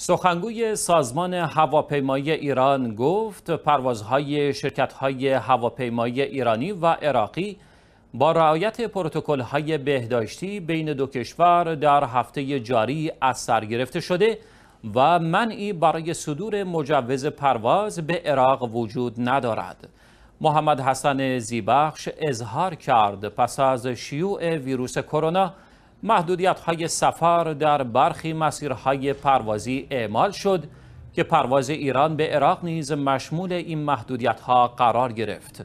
سخنگوی سازمان هواپیمایی ایران گفت پروازهای شرکت‌های هواپیمایی ایرانی و عراقی با رعایت پروتکل‌های بهداشتی بین دو کشور در هفته جاری از سر گرفته شده و منعی برای صدور مجوز پرواز به عراق وجود ندارد. محمد حسن زیبخش اظهار کرد پس از شیوع ویروس کرونا محدودیت های سفر در برخی مسیرهای پروازی اعمال شد که پرواز ایران به عراق نیز مشمول این محدودیت ها قرار گرفت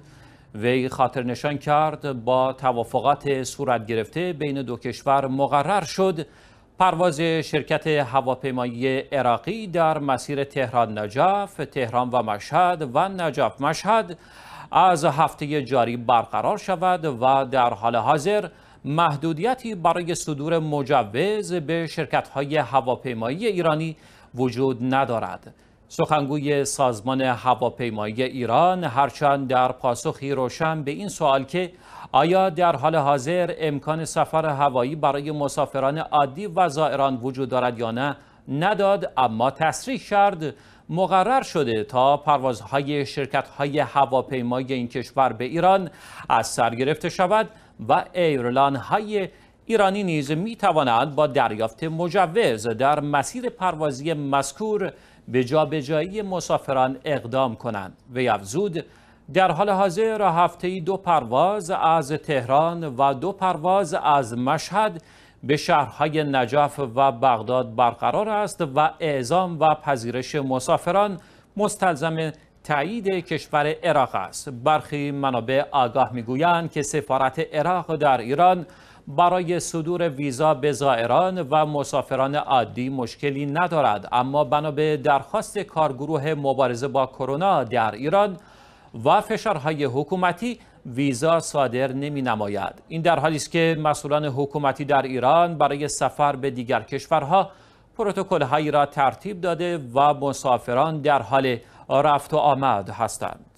وی خاطر نشان کرد با توافقات صورت گرفته بین دو کشور مقرر شد پرواز شرکت هواپیمایی عراقی در مسیر تهران نجف، تهران و مشهد و نجف مشهد از هفته جاری برقرار شود و در حال حاضر محدودیتی برای صدور مجوز به شرکت‌های هواپیمایی ایرانی وجود ندارد. سخنگوی سازمان هواپیمایی ایران هرچند در پاسخی روشن به این سوال که آیا در حال حاضر امکان سفر هوایی برای مسافران عادی و زائران وجود دارد یا نه نداد اما تصریح کرد مقرر شده تا پروازهای شرکت‌های هواپیمای این کشور به ایران از سر گرفته شود و ایرلاین‌های ایرانی نیز می توانند با دریافت مجوز در مسیر پروازی مذکور به جابجایی مسافران اقدام کنند وی افزود در حال حاضر هفته دو پرواز از تهران و دو پرواز از مشهد به شهرهای نجف و بغداد برقرار است و اعزام و پذیرش مسافران مستلزم تایید کشور عراق است برخی منابع آگاه میگویند که سفارت عراق در ایران برای صدور ویزا به زائران و مسافران عادی مشکلی ندارد اما بنا به درخواست کارگروه مبارزه با کرونا در ایران و فشارهای حکومتی ویزا صادر نمی نماید. این در حالی است که مسئولان حکومتی در ایران برای سفر به دیگر کشورها پروتکل هایی را ترتیب داده و مسافران در حال رفت و آمد هستند.